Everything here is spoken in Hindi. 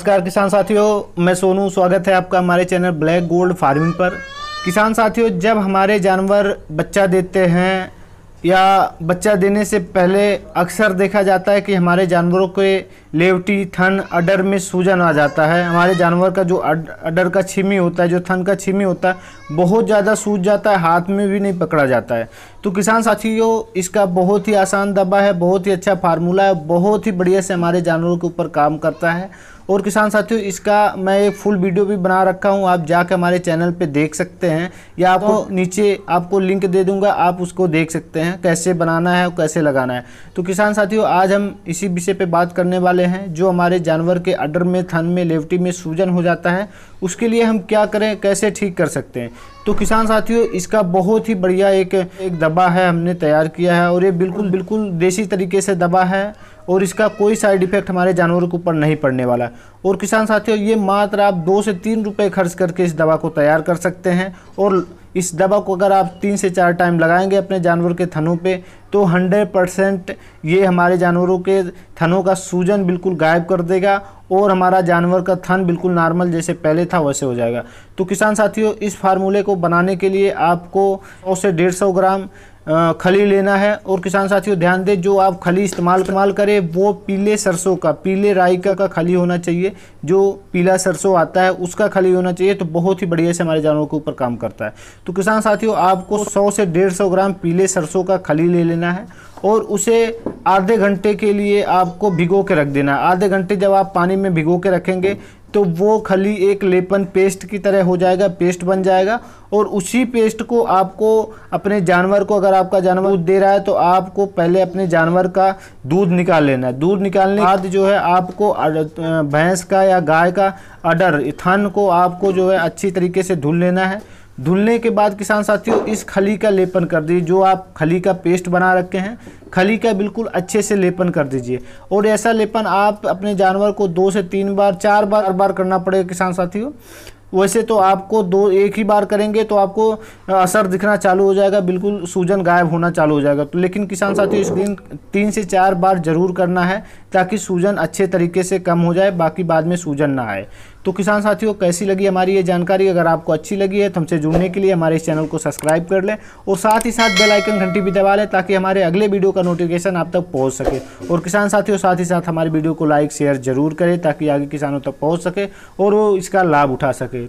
नमस्कार किसान साथियों मैं सोनू स्वागत है आपका हमारे चैनल ब्लैक गोल्ड फार्मिंग पर किसान साथियों जब हमारे जानवर बच्चा देते हैं या बच्चा देने से पहले अक्सर देखा जाता है कि हमारे जानवरों के लेवटी थन अडर में सूजन आ जाता है हमारे जानवर का जो अडर का छिमी होता है जो थन का छिमी होता है बहुत ज़्यादा सूज जाता है हाथ में भी नहीं पकड़ा जाता है तो किसान साथियों इसका बहुत ही आसान दबा है बहुत ही अच्छा फार्मूला है बहुत ही बढ़िया से हमारे जानवरों के ऊपर काम करता है और किसान साथियों इसका मैं एक फुल वीडियो भी बना रखा हूँ आप जाके हमारे चैनल पे देख सकते हैं या आपको तो, नीचे आपको लिंक दे दूंगा आप उसको देख सकते हैं कैसे बनाना है और कैसे लगाना है तो किसान साथियों आज हम इसी विषय पर बात करने वाले हैं जो हमारे जानवर के अडर में थन में लेवटी में सूजन हो जाता है उसके लिए हम क्या करें कैसे ठीक कर सकते हैं तो किसान साथियों इसका बहुत ही बढ़िया एक एक दबा है हमने तैयार किया है और ये बिल्कुल बिल्कुल देसी तरीके से दबा है और इसका कोई साइड इफेक्ट हमारे जानवरों के ऊपर नहीं पड़ने वाला और किसान साथियों ये मात्र आप दो से तीन रुपये खर्च करके इस दवा को तैयार कर सकते हैं और इस दवा को अगर आप तीन से चार टाइम लगाएंगे अपने जानवर के थनों पे तो 100 परसेंट ये हमारे जानवरों के थनों का सूजन बिल्कुल गायब कर देगा और हमारा जानवर का थन बिल्कुल नॉर्मल जैसे पहले था वैसे हो जाएगा तो किसान साथियों इस फार्मूले को बनाने के लिए आपको सौ से डेढ़ सौ ग्राम खली लेना है और किसान साथियों ध्यान दें जो आप खली इस्तेमाल इस्तेमाल करें वो पीले सरसों का पीले राई का, का खली होना चाहिए जो पीला सरसों आता है उसका खली होना चाहिए तो बहुत ही बढ़िया से हमारे जानवरों के ऊपर काम करता है तो किसान साथियों आपको सौ से डेढ़ सौ ग्राम पीले सरसों का खली ले लेना है और उसे आधे घंटे के लिए आपको भिगो के रख देना है आधे घंटे जब आप पानी में भिगो के रखेंगे तो वो खली एक लेपन पेस्ट की तरह हो जाएगा पेस्ट बन जाएगा और उसी पेस्ट को आपको अपने जानवर को अगर आपका जानवर दूध दे रहा है तो आपको पहले अपने जानवर का दूध निकाल लेना है दूध निकालने के बाद जो है आपको भैंस का या गाय का अडर थन को आपको जो है अच्छी तरीके से धुल लेना है धुलने के बाद किसान साथियों इस खली का लेपन कर दीजिए जो आप खली का पेस्ट बना रखे हैं खली का बिल्कुल अच्छे से लेपन कर दीजिए और ऐसा लेपन आप अपने जानवर को दो से तीन बार चार बार बार करना पड़ेगा किसान साथियों वैसे तो आपको दो एक ही बार करेंगे तो आपको असर दिखना चालू हो जाएगा बिल्कुल सूजन गायब होना चालू हो जाएगा तो लेकिन किसान साथियों इस दिन तीन से चार बार ज़रूर करना है ताकि सूजन अच्छे तरीके से कम हो जाए बाकी बाद में सूजन ना आए तो किसान साथियों कैसी लगी हमारी ये जानकारी अगर आपको अच्छी लगी है तो हमसे जुड़ने के लिए हमारे इस चैनल को सब्सक्राइब कर लें और साथ ही साथ बेल आइकन घंटी भी दबा लें ताकि हमारे अगले वीडियो का नोटिफिकेशन आप तक पहुंच सके और किसान साथियों साथ ही साथ हमारे वीडियो को लाइक शेयर जरूर करें ताकि आगे किसानों तक पहुँच सके और वो इसका लाभ उठा सके